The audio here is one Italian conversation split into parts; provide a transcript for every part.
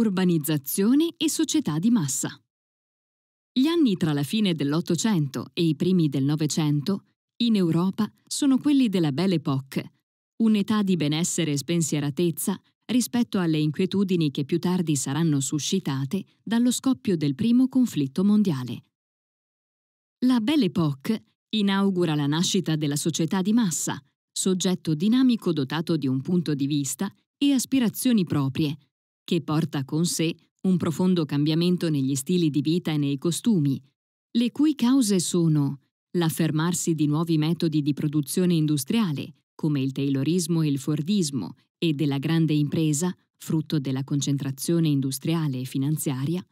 Urbanizzazione e società di massa. Gli anni tra la fine dell'Ottocento e i primi del Novecento in Europa sono quelli della Belle Époque, un'età di benessere e spensieratezza rispetto alle inquietudini che più tardi saranno suscitate dallo scoppio del primo conflitto mondiale. La Belle Époque inaugura la nascita della società di massa, soggetto dinamico dotato di un punto di vista e aspirazioni proprie, che porta con sé un profondo cambiamento negli stili di vita e nei costumi, le cui cause sono l'affermarsi di nuovi metodi di produzione industriale, come il taylorismo e il fordismo, e della grande impresa, frutto della concentrazione industriale e finanziaria,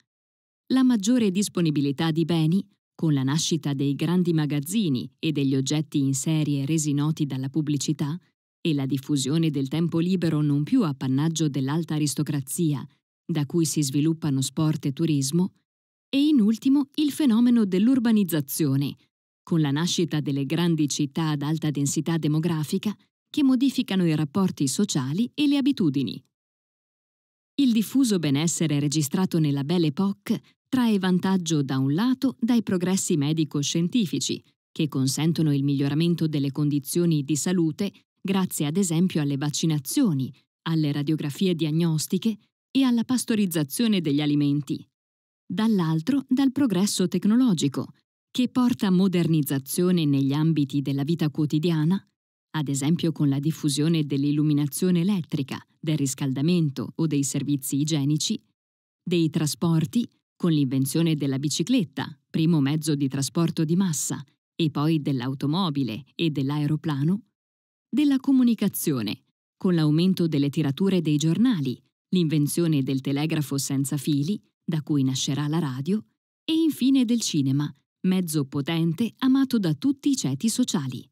la maggiore disponibilità di beni, con la nascita dei grandi magazzini e degli oggetti in serie resi noti dalla pubblicità, e la diffusione del tempo libero non più appannaggio dell'alta aristocrazia, da cui si sviluppano sport e turismo, e in ultimo il fenomeno dell'urbanizzazione, con la nascita delle grandi città ad alta densità demografica che modificano i rapporti sociali e le abitudini. Il diffuso benessere registrato nella Belle Époque trae vantaggio da un lato dai progressi medico-scientifici, che consentono il miglioramento delle condizioni di salute grazie ad esempio alle vaccinazioni, alle radiografie diagnostiche e alla pastorizzazione degli alimenti. Dall'altro dal progresso tecnologico, che porta modernizzazione negli ambiti della vita quotidiana, ad esempio con la diffusione dell'illuminazione elettrica, del riscaldamento o dei servizi igienici, dei trasporti, con l'invenzione della bicicletta, primo mezzo di trasporto di massa, e poi dell'automobile e dell'aeroplano, della comunicazione, con l'aumento delle tirature dei giornali, l'invenzione del telegrafo senza fili, da cui nascerà la radio, e infine del cinema, mezzo potente amato da tutti i ceti sociali.